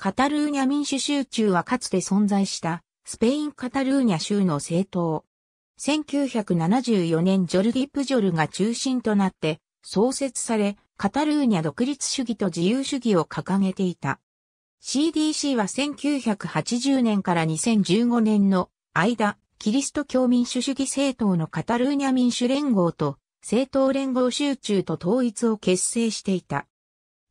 カタルーニャ民主集中はかつて存在したスペイン・カタルーニャ州の政党。1974年ジョルディ・プジョルが中心となって創設され、カタルーニャ独立主義と自由主義を掲げていた。CDC は1980年から2015年の間、キリスト教民主主義政党のカタルーニャ民主連合と政党連合集中と統一を結成していた。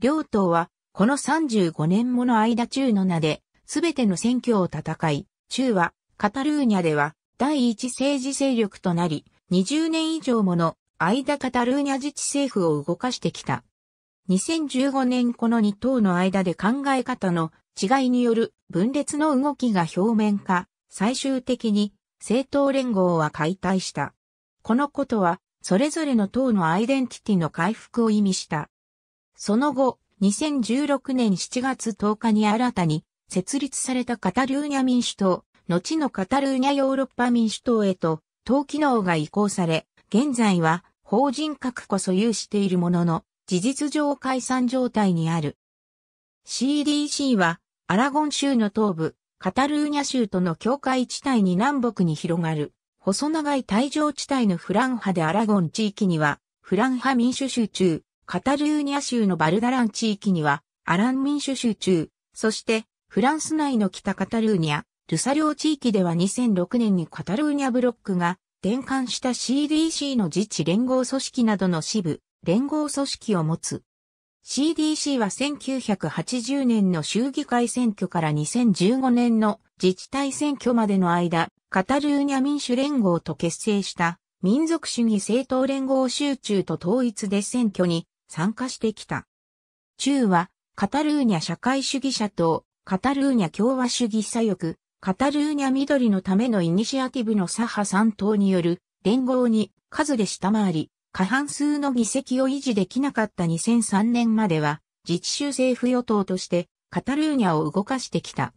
両党はこの35年もの間中の名で、すべての選挙を戦い、中は、カタルーニャでは、第一政治勢力となり、20年以上もの間カタルーニャ自治政府を動かしてきた。2015年この2党の間で考え方の違いによる分裂の動きが表面化、最終的に政党連合は解体した。このことは、それぞれの党のアイデンティティの回復を意味した。その後、2016年7月10日に新たに設立されたカタルーニャ民主党、後のカタルーニャヨーロッパ民主党へと、党機能が移行され、現在は法人格こそ有しているものの、事実上解散状態にある。CDC は、アラゴン州の東部、カタルーニャ州との境界地帯に南北に広がる、細長い帯状地帯のフラン派でアラゴン地域には、フラン派民主集中、カタルーニャ州のバルダラン地域には、アラン民主集中、そして、フランス内の北カタルーニャ、ルサ領地域では2006年にカタルーニャブロックが、転換した CDC の自治連合組織などの支部、連合組織を持つ。CDC は1980年の衆議会選挙から2015年の自治体選挙までの間、カタルーニャ民主連合と結成した民族主義政党連合集中と統一で選挙に参加してきた。中は、カタルーニャ社会主義者党、カタルーニャ共和主義左翼、カタルーニャ緑のためのイニシアティブの左派3党による連合に数で下回り、過半数の議席を維持できなかった2003年までは、自治州政府与党としてカタルーニャを動かしてきた。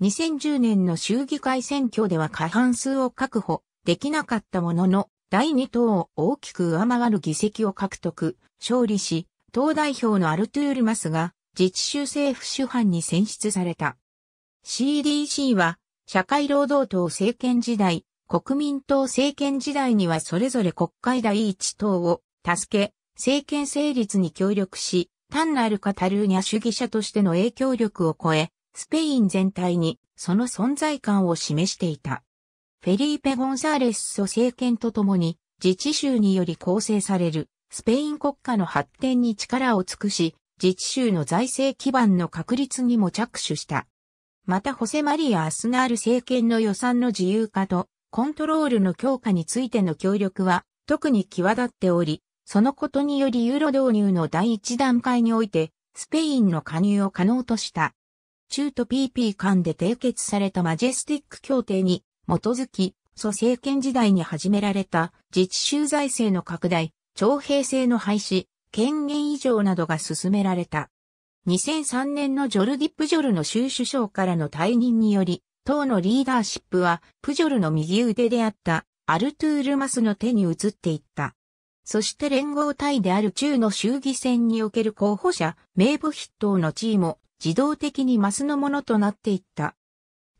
2010年の衆議会選挙では過半数を確保できなかったものの、第2党を大きく上回る議席を獲得、勝利し、党代表のアルトゥールマスが自治州政府主犯に選出された。CDC は社会労働党政権時代、国民党政権時代にはそれぞれ国会第一党を助け、政権成立に協力し、単なるカタルーニャ主義者としての影響力を超え、スペイン全体にその存在感を示していた。フェリーペ・ゴンサーレスソ政権とともに、自治州により構成される、スペイン国家の発展に力を尽くし、自治州の財政基盤の確立にも着手した。また、ホセマリア・アスナール政権の予算の自由化と、コントロールの強化についての協力は、特に際立っており、そのことによりユーロ導入の第一段階において、スペインの加入を可能とした。中途 PP 間で締結されたマジェスティック協定に基づき、蘇政権時代に始められた自治州財政の拡大、徴兵制の廃止、権限移譲などが進められた。2003年のジョルディ・プジョルの州首相からの退任により、党のリーダーシップは、プジョルの右腕であったアルトゥール・マスの手に移っていった。そして連合体である中の衆議選における候補者、名簿筆頭の地位も自動的にマスのものとなっていった。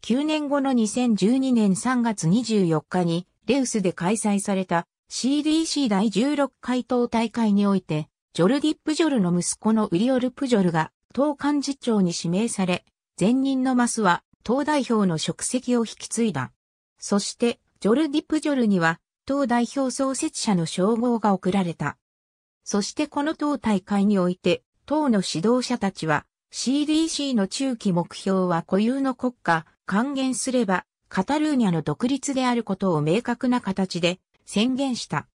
9年後の2012年3月24日に、レウスで開催された CDC 第16回党大会において、ジョルディ・プジョルの息子のウリオル・プジョルが党幹事長に指名され、前任のマスは党代表の職責を引き継いだ。そして、ジョルディ・プジョルには党代表創設者の称号が贈られた。そしてこの党大会において、党の指導者たちは、CDC の中期目標は固有の国家、還元すれば、カタルーニャの独立であることを明確な形で宣言した。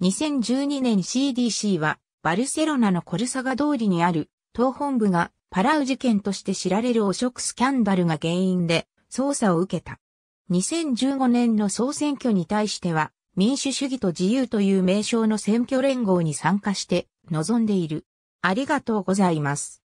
2012年 CDC は、バルセロナのコルサガ通りにある党本部がパラウ事件として知られる汚職スキャンダルが原因で捜査を受けた。2015年の総選挙に対しては民主主義と自由という名称の選挙連合に参加して臨んでいる。ありがとうございます。